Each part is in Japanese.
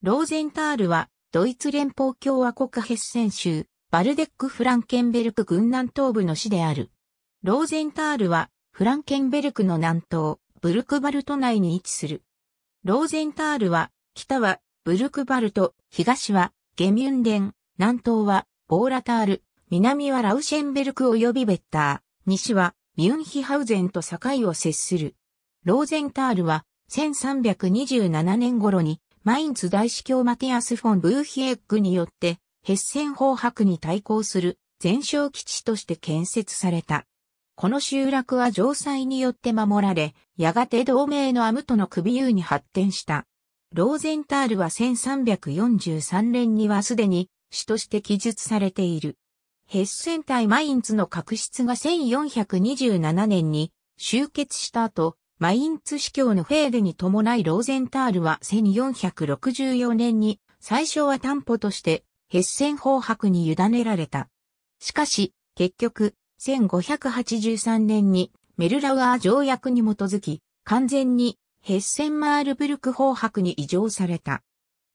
ローゼンタールは、ドイツ連邦共和国ヘッセン州、バルデック・フランケンベルク軍南東部の市である。ローゼンタールは、フランケンベルクの南東、ブルクバルト内に位置する。ローゼンタールは、北は、ブルクバルト、東は、ゲミュンデン、南東は、ボーラタール、南はラウシェンベルク及びベッター、西は、ミュンヒハウゼンと境を接する。ローゼンタールは、1327年頃に、マインツ大司教マティアス・フォン・ブーヒエッグによって、ヘッセン砲白に対抗する全焼基地として建設された。この集落は城塞によって守られ、やがて同盟のアムトの首輸に発展した。ローゼンタールは1343年にはすでに主として記述されている。ヘッセン対マインツの確執が1427年に終結した後、マインツ司教のフェーデに伴いローゼンタールは1464年に最初は担保としてヘッセン法白に委ねられた。しかし、結局、1583年にメルラワー条約に基づき、完全にヘッセンマールブルク法白に移譲された。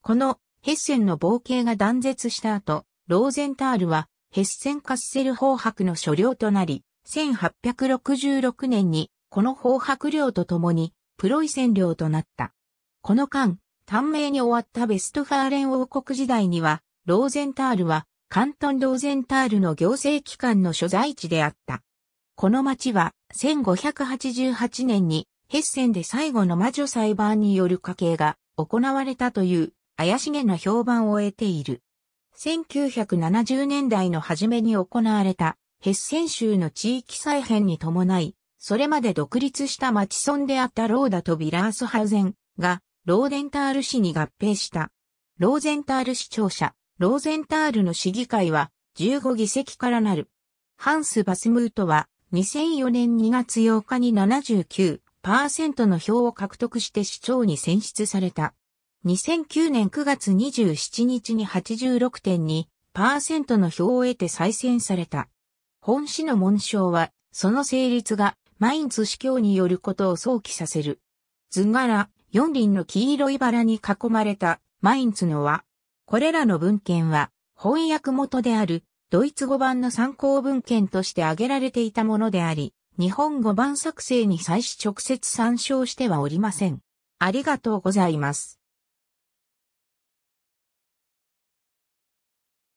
このヘッセンの冒険が断絶した後、ローゼンタールはヘッセンカッセル法白の所領となり、1866年にこの方白領と共に、プロイセン領となった。この間、短命に終わったベストファーレン王国時代には、ローゼンタールは、関東ローゼンタールの行政機関の所在地であった。この町は、1588年に、ヘッセンで最後の魔女裁判による家計が行われたという、怪しげな評判を得ている。1970年代の初めに行われた、ヘッセン州の地域再編に伴い、それまで独立した町村であったローダとビラースハウゼンが、ローデンタール市に合併した。ローゼンタール市庁舎、ローゼンタールの市議会は15議席からなる。ハンス・バスムートは2004年2月8日に79%の票を獲得して市長に選出された。2009年9月27日に86.2%の票を得て再選された。本市の紋章は、その成立がマインツ司教によることを想起させる。図柄、四輪の黄色いバラに囲まれたマインツの輪。これらの文献は翻訳元であるドイツ語版の参考文献として挙げられていたものであり、日本語版作成に際し直接参照してはおりません。ありがとうございます。